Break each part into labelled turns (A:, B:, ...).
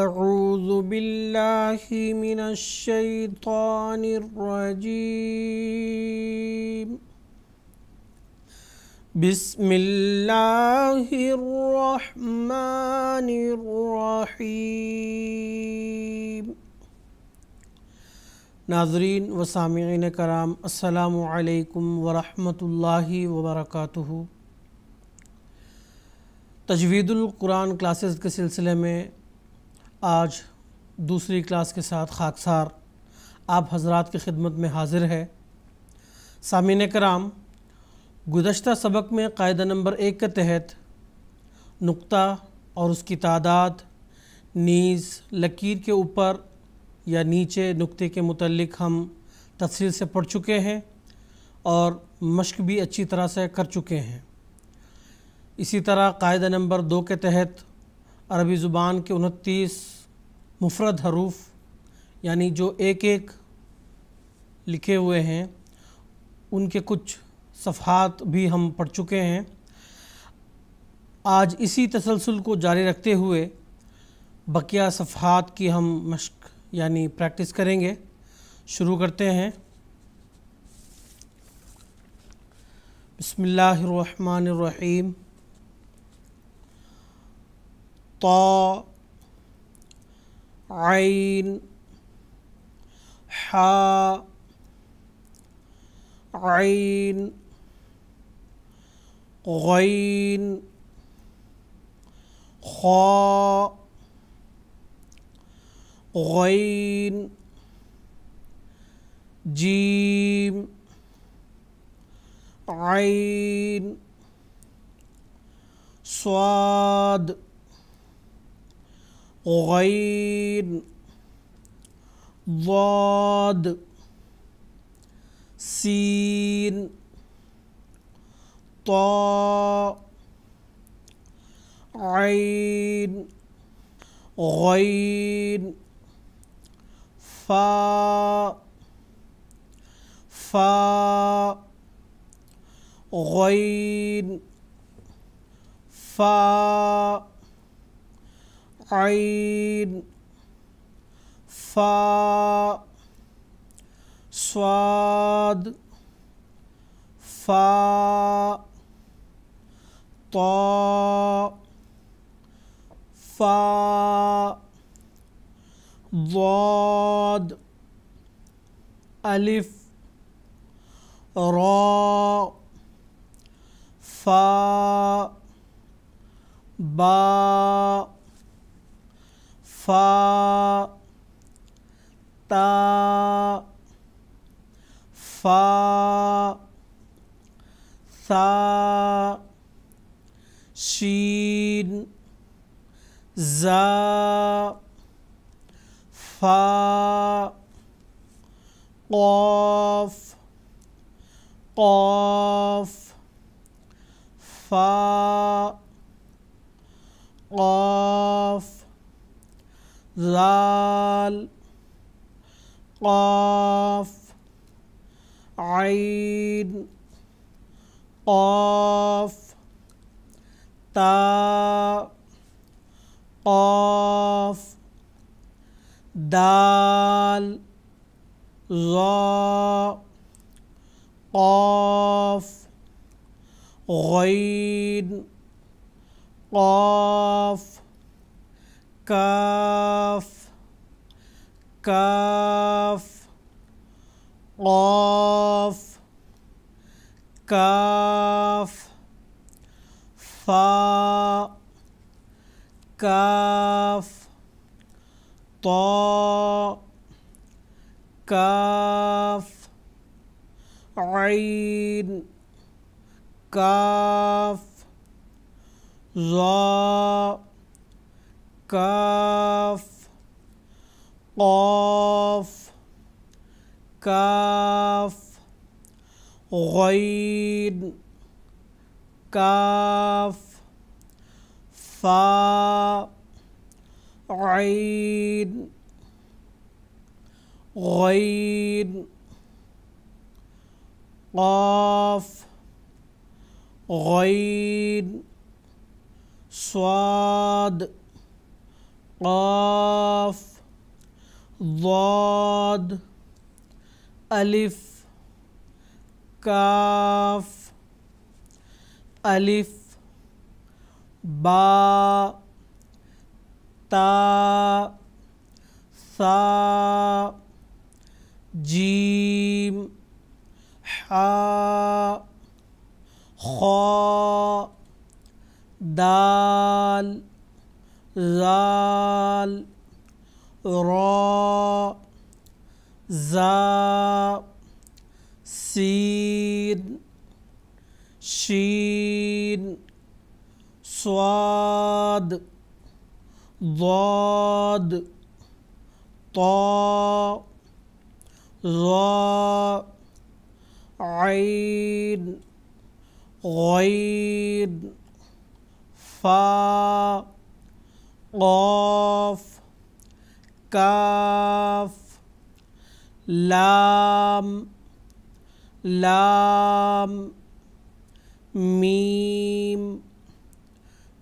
A: أعوذ بالله من الشيطان الرجيم بسم الله الرحمن الرحيم नाजरीन वसामिन कराम अल्लाम वरहमतुल्ल वबरक तजवीदुल कुरान क्लासेस के सिलसिले में आज दूसरी क्लास के साथ खाकसार आप हजरात की खिदमत में हाजिर है सामिन कराम गुज्त सबक में कायदा नंबर एक के तहत नुक्ता और उसकी तादाद नीज़ लकीर के ऊपर या नीचे नुक्ते के मतलब हम तफसील से पढ़ चुके हैं और मश्क भी अच्छी तरह से कर चुके हैं इसी तरह कायदा नंबर दो के तहत अरबी ज़ुबान के उनतीस मुफरद हरूफ यानी जो एक एक लिखे हुए हैं उनके कुछ सफ़ात भी हम पढ़ चुके हैं आज इसी तसलसल को जारी रखते हुए बकिया सफ़ात की हम मश्क यानी प्रैक्टिस करेंगे शुरू करते हैं रहीम طاء عين حاء عين غين خاء غين جيم عين صاد गैर ضاد सीन तो عين غين فا فا غين فا عين فاء صاد فاء طاء فاء ضاد ألف راء فاء باء فا تا فا ثا شين زا فا قاف قاف فا قاف जाल قاف عين قاف تا قاف دال ظا قاف غين قاف kaf kaf qaf kaf fa kaf ta kaf ain kaf za काफ कौफ काफ गैन काफ फा عين غين قاف غين صاد क़ाफ ضاد अलिफ काफ अलिफ बा ता सा जीम हा खा दाल زال را زا سين شين صاد ضاد طا ظا عين غين فا قاف كاف لام لام ميم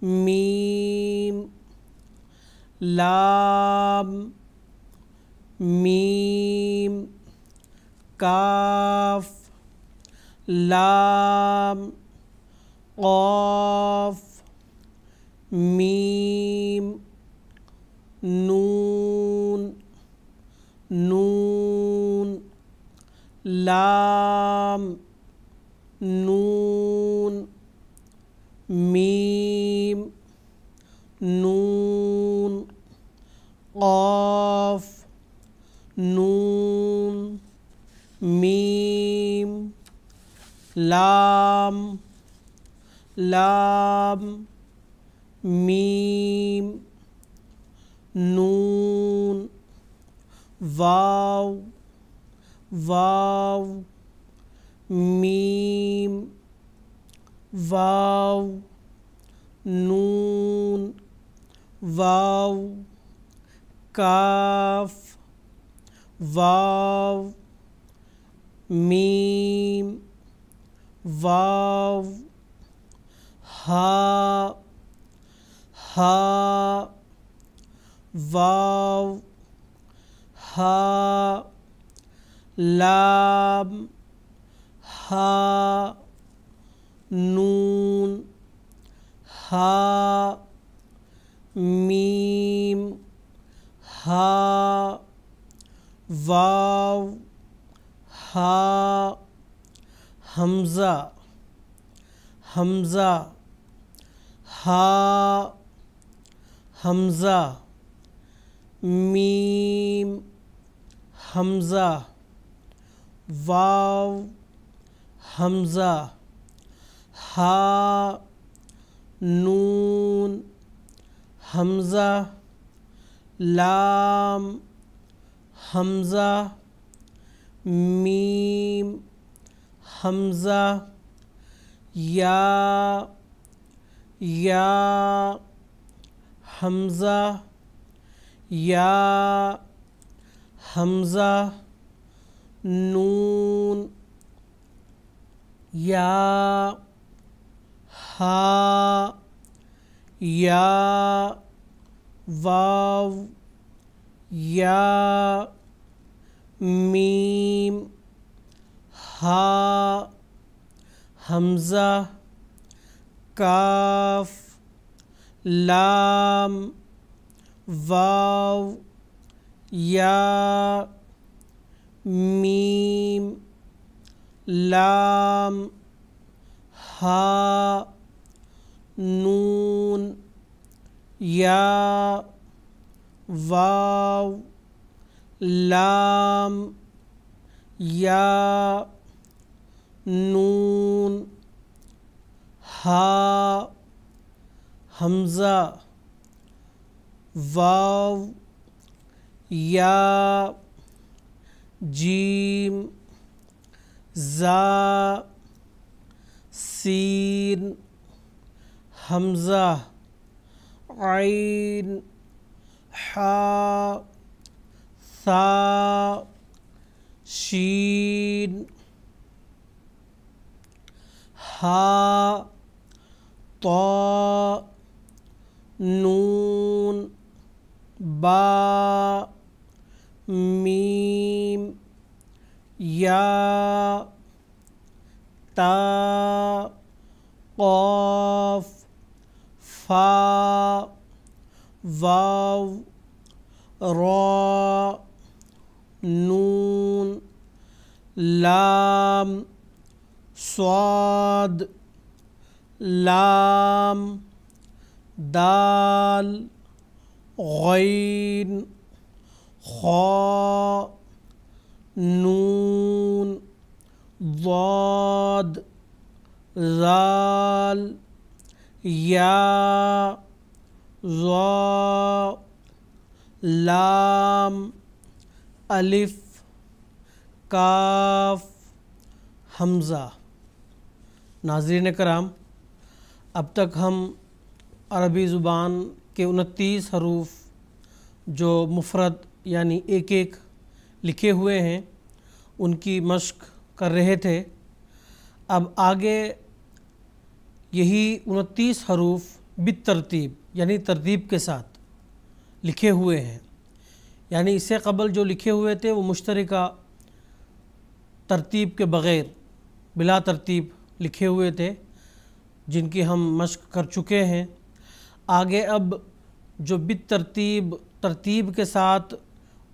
A: ميم لام ميم كاف لام قاف मीम नून नून लाम नून मीम नून ऑफ नून मीम लाम लाम मीम नून वाव वाव मीम वाव नून वाव काफ वाव मीम वाव हा हा वाव हा लाम हा नून हा मीम हा वाव हा हमज़ा हमज़ा हा हमज़ा मीम हमज़ा वाव हमज़ा हा नून हमज़ा लाम हमज़ा मीम हमज़ा या या हमज़ा या हमज़ा नून या हा या वाव या मीम हा हमज़ा काफ़ लाम वाव या मीम लाम हा नून या वाव लाम या नून हा हमज़ा वाव या जीम जा सीन हमज़ा आइन हा सा शीन हा तो नून बा मीम या ता कौफ फा वाव रॉ नून लाम स्वाद लाम दाल गैन खा नून वाद जाल या ज़ा लाम अलिफ काफ हमज़ा नाजरीन कराम अब तक हम अरबी ज़ुबान के उनतीस हरूफ जो मुफरत यानी एक एक लिखे हुए हैं उनकी मश्क कर रहे थे अब आगे यही उनतीस हरूफ बित तरतीब यानी तरतीब के साथ लिखे हुए हैं यानी इससे कबल जो लिखे हुए थे वो मुश्तरक तरतीब के बग़ैर बिला तरतीब लिखे हुए थे जिनकी हम मश्क कर चुके हैं आगे अब जो बित तरतीब तरतीब के साथ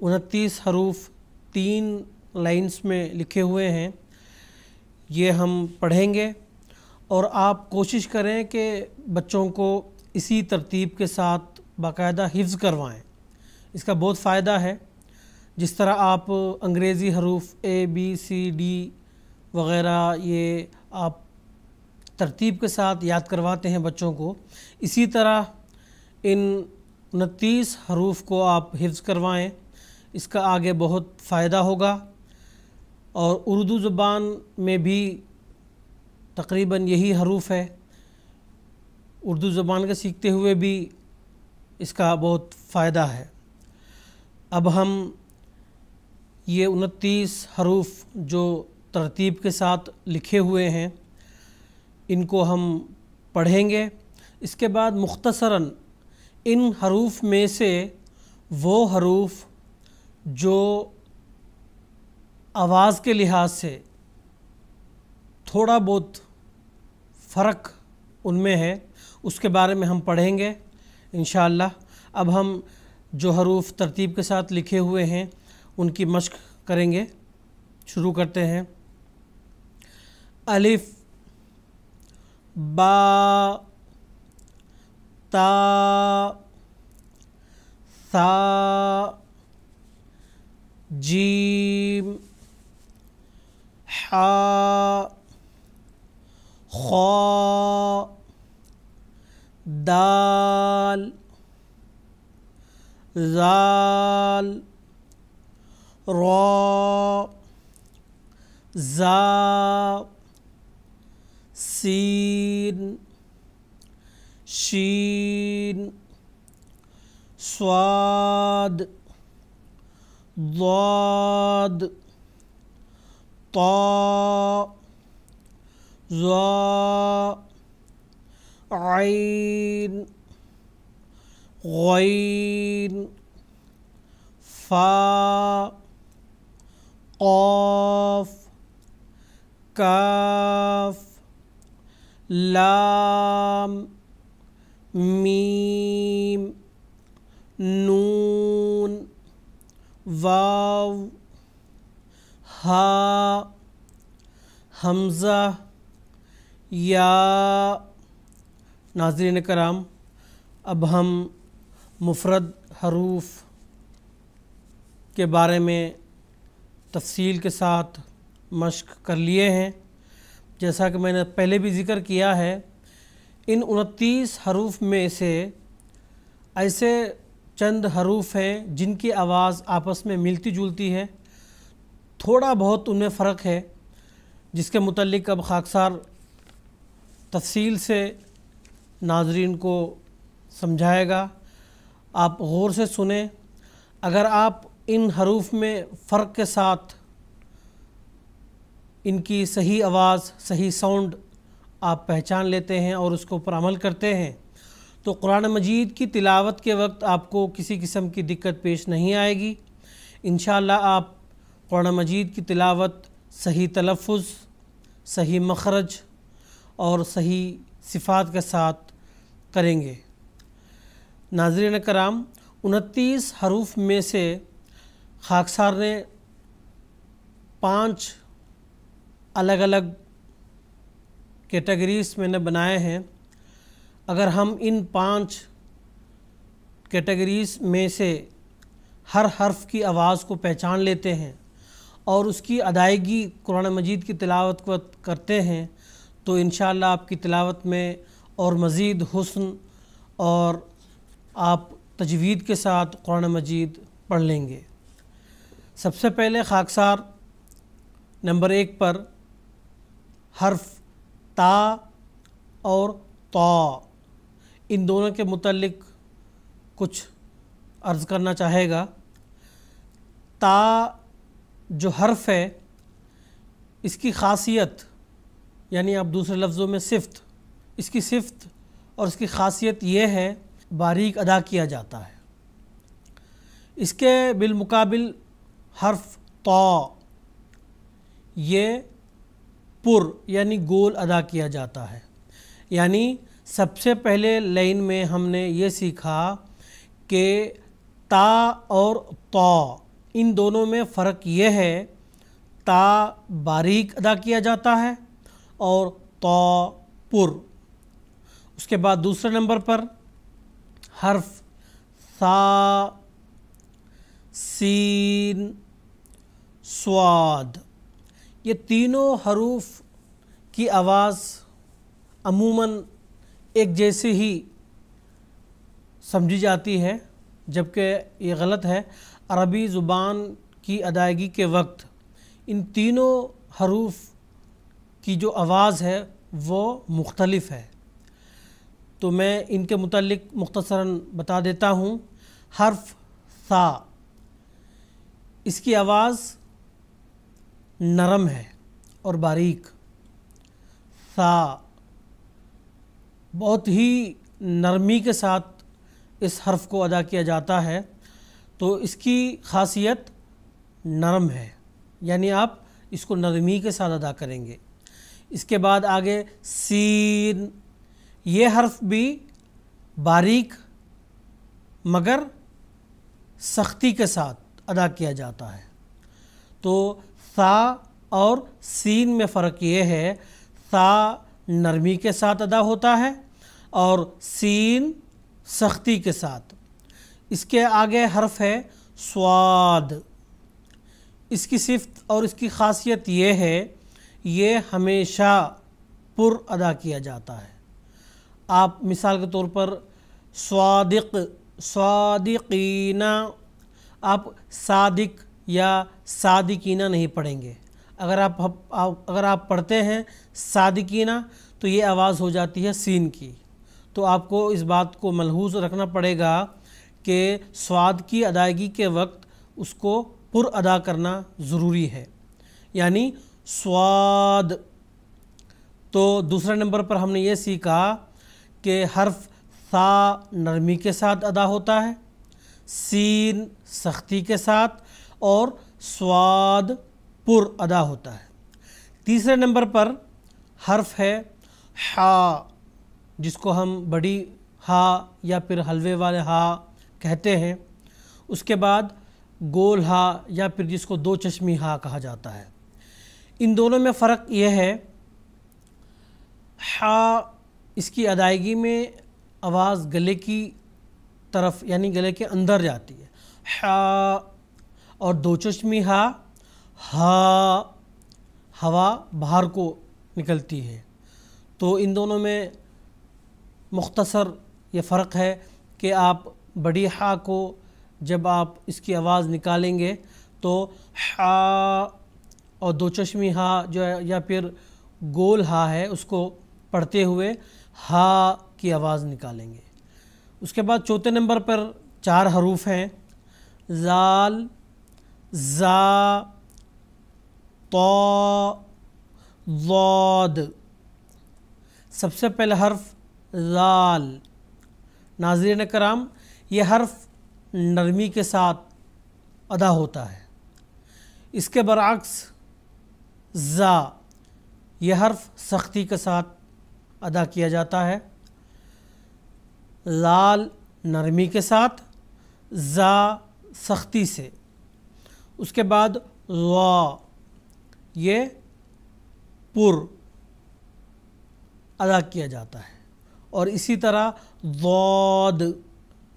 A: उनतीस हरूफ तीन लाइन्स में लिखे हुए हैं ये हम पढ़ेंगे और आप कोशिश करें कि बच्चों को इसी तरतीब के साथ बाकायदा हिफ्ज़ करवाएं इसका बहुत फ़ायदा है जिस तरह आप अंग्रेज़ी हरूफ ए बी सी डी वग़ैरह ये आप तरतीब के साथ याद करवाते हैं बच्चों को इसी तरह इन उनतीस हरूफ को आप हिफ्ज़ करवाएं इसका आगे बहुत फ़ायदा होगा और उर्दू ज़ुबान में भी तकरीबन यही हरूफ है उर्दू ज़ुबान का सीखते हुए भी इसका बहुत फ़ायदा है अब हम ये उनतीस हरूफ जो तरतीब के साथ लिखे हुए हैं इनको हम पढ़ेंगे इसके बाद मुख्तसरन इन हरूफ में से वो हरूफ जो आवाज़ के लिहाज से थोड़ा बहुत फ़र्क उनमें है उसके बारे में हम पढ़ेंगे इन अब हम जो हरूफ तरतीब के साथ लिखे हुए हैं उनकी मश्क करेंगे शुरू करते हैं अलिफ़ बा ता सा जीम हा खा दाल जाल रॉ जा सीन शीन स्वाद ضاد طا ظا عين غين فا قاف كاف लाम मीम नून वाव हा हमज़ा या नाजरीन कराम अब हम मुफरद हरूफ के बारे में तफसील के साथ मश्क कर लिए हैं जैसा कि मैंने पहले भी जिक्र किया है इन उनतीस हरूफ में से ऐसे चंद हरूफ हैं जिनकी आवाज़ आपस में मिलती जुलती है थोड़ा बहुत उनमें फ़र्क है जिसके मतलब अब खाकसार तफसील से नाजरीन को समझाएगा आप गौर से सुने अगर आप इन हरूफ में फ़र्क के साथ इनकी सही आवाज़ सही साउंड आप पहचान लेते हैं और उसके ऊपर अमल करते हैं तो कुरान मजीद की तिलावत के वक्त आपको किसी किस्म की दिक्कत पेश नहीं आएगी इन आप कुरान मजीद की तिलावत सही तलफ़ सही मखरज और सही सिफात के साथ करेंगे नाजरन कराम उनतीस हरूफ में से खाकसार ने पाँच अलग अलग कैटेगरीज मैंने बनाए हैं अगर हम इन पांच कैटेगरीज में से हर हर्फ की आवाज़ को पहचान लेते हैं और उसकी अदायगी कुरान मजीद की तिलावत को करते हैं तो इन आपकी तिलावत में और मज़ीद हुसन और आप तजवीद के साथ कुरान मजीद पढ़ लेंगे सबसे पहले खाकसार नंबर एक पर हर्फ ता और तो इन दोनों के मुतलक कुछ अर्ज़ करना चाहेगा ता जो हर्फ है इसकी खासियत यानी आप दूसरे लफ्ज़ों में सिफ्त इसकी सिफ्त और इसकी खासियत यह है बारीक अदा किया जाता है इसके बिलमकबिल हर्फ तो ये पुर यानी गोल अदा किया जाता है यानी सबसे पहले लाइन में हमने ये सीखा कि ता और तो इन दोनों में फ़र्क ये है ता बारीक अदा किया जाता है और तो पुर उसके बाद दूसरे नंबर पर हर्फ सा सीन स्वाद ये तीनों हरूफ की आवाज़ अमूमन एक जैसी ही समझी जाती है जबकि ये गलत है अरबी ज़ुबान की अदायगी के वक्त इन तीनों हरूफ की जो आवाज़ है वो मुख्तलफ़ है तो मैं इनके मतलब मुख्तसरा बता देता हूँ हर्फ सा इसकी आवाज़ नरम है और बारीक सा बहुत ही नरमी के साथ इस हर्फ को अदा किया जाता है तो इसकी खासियत नरम है यानी आप इसको नरमी के साथ अदा करेंगे इसके बाद आगे सीन ये हर्फ भी बारीक मगर सख्ती के साथ अदा किया जाता है तो सा और सीन में फ़र्क ये है सा नरमी के साथ अदा होता है और सीन सख्ती के साथ इसके आगे हर्फ है स्वाद इसकी सिफ्त और इसकी खासियत ये है ये हमेशा पुर अदा किया जाता है आप मिसाल के तौर पर स्वादिक स्वादिकीना आप सादिक या सादिकीना नहीं पढ़ेंगे अगर आप, अगर आप पढ़ते हैं सादिकीना तो ये आवाज़ हो जाती है सीन की तो आपको इस बात को मलहूज रखना पड़ेगा कि स्वाद की अदायगी के वक्त उसको पुर अदा करना ज़रूरी है यानी स्वाद तो दूसरे नंबर पर हमने ये सीखा कि हर्फ सा नरमी के साथ अदा होता है सीन सख्ती के साथ और स्वाद पुर अदा होता है तीसरे नंबर पर हर्फ है हा जिसको हम बड़ी हा या फिर हलवे वाले हा कहते हैं उसके बाद गोल हा या फिर जिसको दो चश्मी हा कहा जाता है इन दोनों में फ़र्क यह है हा इसकी अदायगी में आवाज़ गले की तरफ यानी गले के अंदर जाती है हा और दो चश्मी हा हा हवा बाहर को निकलती है तो इन दोनों में मुख्तसर ये फ़र्क है कि आप बड़ी हा को जब आप इसकी आवाज़ निकालेंगे तो हा और दो चश्मी हा जो है या फिर गोल हा है उसको पढ़ते हुए हा की आवाज़ निकालेंगे उसके बाद चौथे नंबर पर चार हरूफ हैं जाल जा तो सबसे पहले हर्फ लाल नाजरन कराम ये हर्फ नरमी के साथ अदा होता है इसके बरक्स ज़ा यह हर्फ सख्ती के साथ अदा किया जाता है लाल नरमी के साथ ज़ा सख्ती से उसके बाद वा ये पुर अदा किया जाता है और इसी तरह वाद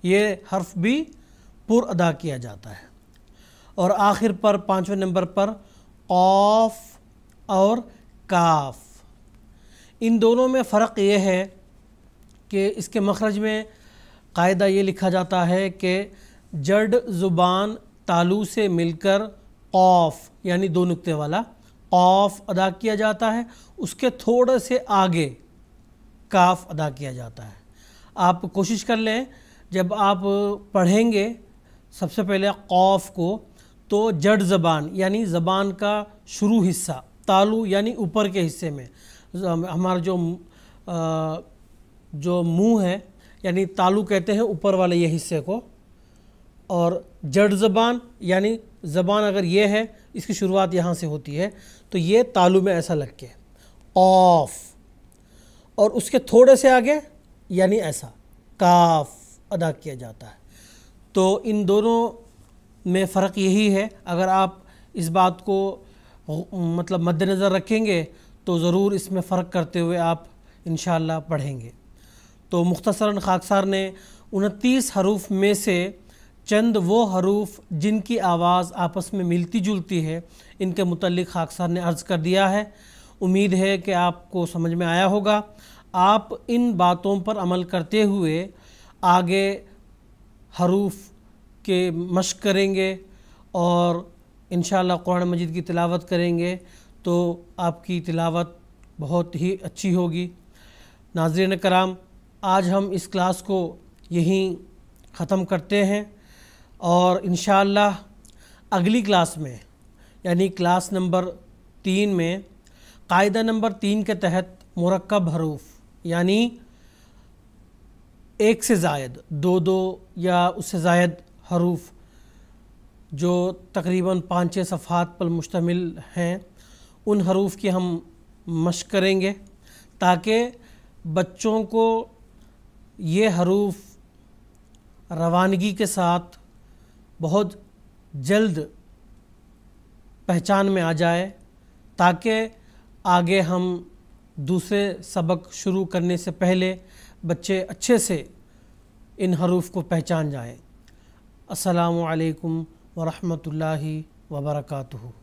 A: ये हर्फ भी पुर अदा किया जाता है और आखिर पर पाँचवें नंबर पर ऑफ और काफ इन दोनों में फ़र्क ये है कि इसके मखरज में कायदा ये लिखा जाता है कि जड ज़ुबान तालू से मिलकर कौफ यानी दो नुक्ते वाला कौफ अदा किया जाता है उसके थोड़े से आगे काफ अदा किया जाता है आप कोशिश कर लें जब आप पढ़ेंगे सबसे पहले कौफ को तो जड़ ज़बान यानी ज़बान का शुरू हिस्सा तालू यानी ऊपर के हिस्से में हमारा जो जो मुंह है यानी तालू कहते हैं ऊपर वाले ये हिस्से को और जड़ ज़बान यानी ज़बान अगर ये है इसकी शुरुआत यहाँ से होती है तो ये तालु में ऐसा लग के ऑफ और उसके थोड़े से आगे यानी ऐसा काफ अदा किया जाता है तो इन दोनों में फ़र्क यही है अगर आप इस बात को मतलब मद्दनज़र रखेंगे तो ज़रूर इसमें फ़र्क करते हुए आप इन पढ़ेंगे तो मुख्तसरा खाकसार ने उनतीस हरूफ में से चंद वो हरूफ जिनकी आवाज़ आपस में मिलती जुलती है इनके मतलब खाक साहब ने अर्ज़ कर दिया है उम्मीद है कि आपको समझ में आया होगा आप इन बातों पर अमल करते हुए आगे हरूफ के मश करेंगे और इन शुरान मजिद की तिलावत करेंगे तो आपकी तिलावत बहुत ही अच्छी होगी नाजरन कराम आज हम इस क्लास को यहीं ख़त्म करते हैं और इन अगली क्लास में यानी क्लास नंबर तीन में कायदा नंबर तीन के तहत मरकब हरूफ यानी एक से जायद दो दो या उससे जायद हरूफ जो तकरीबन पाँच छः सफ़ात पर मुश्तमिल हैं उन हरूफ की हम मश करेंगे ताकि बच्चों को ये हरूफ रवानगी के साथ बहुत जल्द पहचान में आ जाए ताकि आगे हम दूसरे सबक शुरू करने से पहले बच्चे अच्छे से इन हरूफ को पहचान जाएं असलकम वरहमल वबरकू